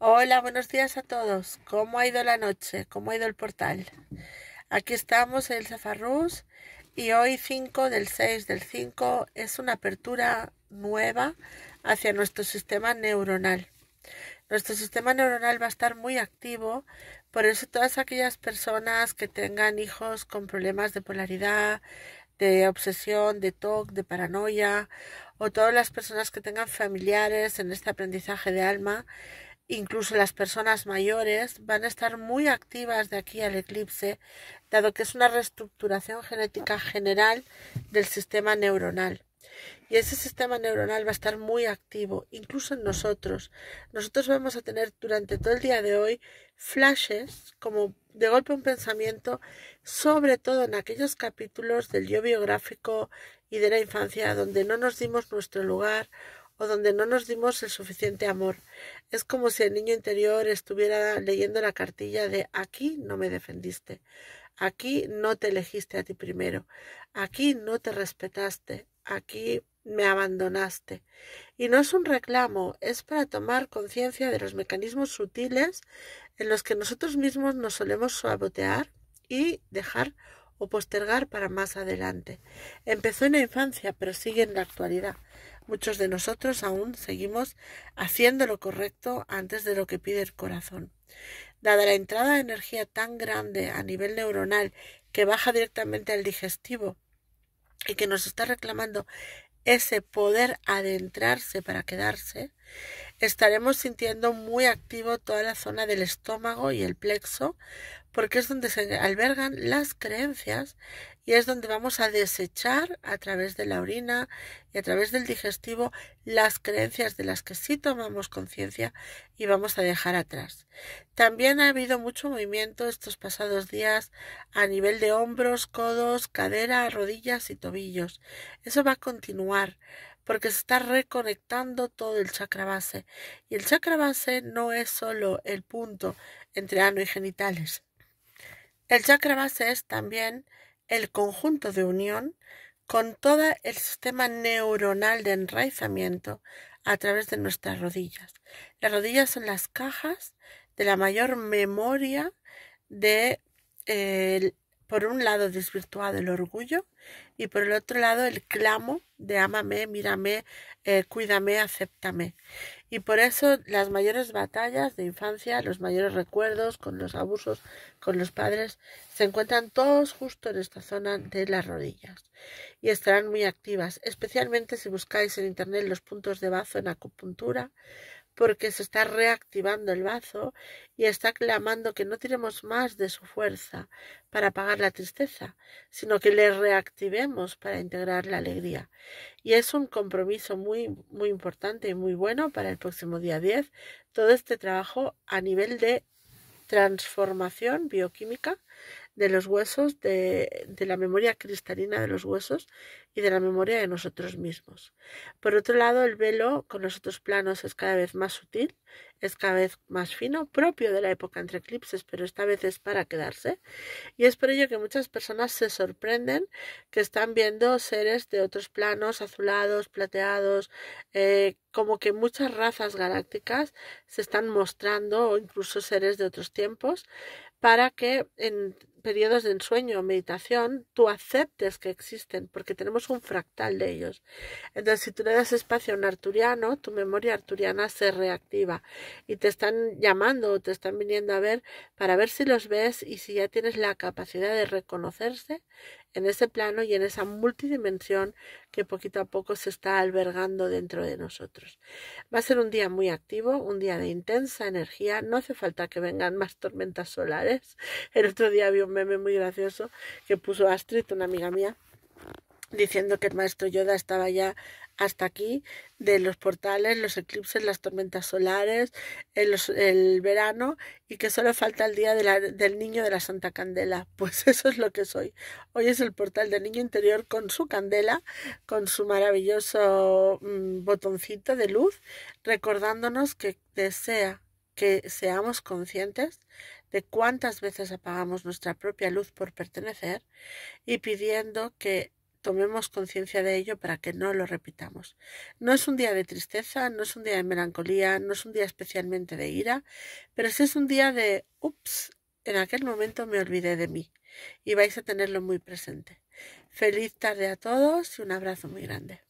Hola, buenos días a todos. ¿Cómo ha ido la noche? ¿Cómo ha ido el portal? Aquí estamos en el Zafarrús y hoy 5 del 6 del 5 es una apertura nueva hacia nuestro sistema neuronal. Nuestro sistema neuronal va a estar muy activo, por eso todas aquellas personas que tengan hijos con problemas de polaridad, de obsesión, de TOC, de paranoia, o todas las personas que tengan familiares en este aprendizaje de alma, Incluso las personas mayores van a estar muy activas de aquí al eclipse, dado que es una reestructuración genética general del sistema neuronal. Y ese sistema neuronal va a estar muy activo, incluso en nosotros. Nosotros vamos a tener durante todo el día de hoy flashes, como de golpe un pensamiento, sobre todo en aquellos capítulos del yo biográfico y de la infancia donde no nos dimos nuestro lugar o donde no nos dimos el suficiente amor. Es como si el niño interior estuviera leyendo la cartilla de aquí no me defendiste, aquí no te elegiste a ti primero, aquí no te respetaste, aquí me abandonaste. Y no es un reclamo, es para tomar conciencia de los mecanismos sutiles en los que nosotros mismos nos solemos sabotear y dejar o postergar para más adelante. Empezó en la infancia, pero sigue en la actualidad. Muchos de nosotros aún seguimos haciendo lo correcto antes de lo que pide el corazón. Dada la entrada de energía tan grande a nivel neuronal que baja directamente al digestivo y que nos está reclamando ese poder adentrarse para quedarse, estaremos sintiendo muy activo toda la zona del estómago y el plexo, porque es donde se albergan las creencias y es donde vamos a desechar a través de la orina y a través del digestivo las creencias de las que sí tomamos conciencia y vamos a dejar atrás. También ha habido mucho movimiento estos pasados días a nivel de hombros, codos, cadera, rodillas y tobillos. Eso va a continuar porque se está reconectando todo el chakra base. Y el chakra base no es solo el punto entre ano y genitales. El chakra base es también el conjunto de unión con todo el sistema neuronal de enraizamiento a través de nuestras rodillas. Las rodillas son las cajas de la mayor memoria de eh, por un lado desvirtuado el orgullo y por el otro lado el clamo de ámame, mírame, eh, cuídame, acéptame. Y por eso las mayores batallas de infancia, los mayores recuerdos con los abusos con los padres se encuentran todos justo en esta zona de las rodillas y estarán muy activas, especialmente si buscáis en internet los puntos de bazo en acupuntura, porque se está reactivando el bazo y está clamando que no tiremos más de su fuerza para apagar la tristeza, sino que le reactivemos para integrar la alegría. Y es un compromiso muy, muy importante y muy bueno para el próximo día 10, todo este trabajo a nivel de transformación bioquímica de los huesos, de, la memoria cristalina de los huesos y de la memoria de nosotros mismos. Por otro lado, el velo con los otros planos es cada vez más sutil, es cada vez más fino, propio de la época entre eclipses, pero esta vez es para quedarse. Y es por ello que muchas personas se sorprenden que están viendo seres de otros planos, azulados, plateados, eh, como que muchas razas galácticas se están mostrando o incluso seres de otros tiempos para que en periodos de ensueño o meditación, tú aceptes que existen, porque tenemos un fractal de ellos. Entonces, si tú le das espacio a un arturiano, tu memoria arturiana se reactiva y te están llamando o te están viniendo a ver para ver si los ves y si ya tienes la capacidad de reconocerse en ese plano y en esa multidimensión que poquito a poco se está albergando dentro de nosotros. Va a ser un día muy activo, un día de intensa energía, no hace falta que vengan más tormentas solares. El otro día había meme muy gracioso que puso Astrid, una amiga mía, diciendo que el maestro Yoda estaba ya hasta aquí de los portales, los eclipses, las tormentas solares, eh, el, verano y que solo falta el día del niño de la Santa Candela. Pues eso es lo que soy. Hoy es el portal del niño interior con su candela, con su maravilloso mm, botoncito de luz, recordándonos que desea que seamos conscientes de cuántas veces apagamos nuestra propia luz por pertenecer y pidiendo que tomemos conciencia de ello para que no lo repitamos. No es un día de tristeza, no es un día de melancolía, no es un día especialmente de ira, pero sí es un día de, ups, en aquel momento me olvidé de mí y vais a tenerlo muy presente. Feliz tarde a todos y un abrazo muy grande.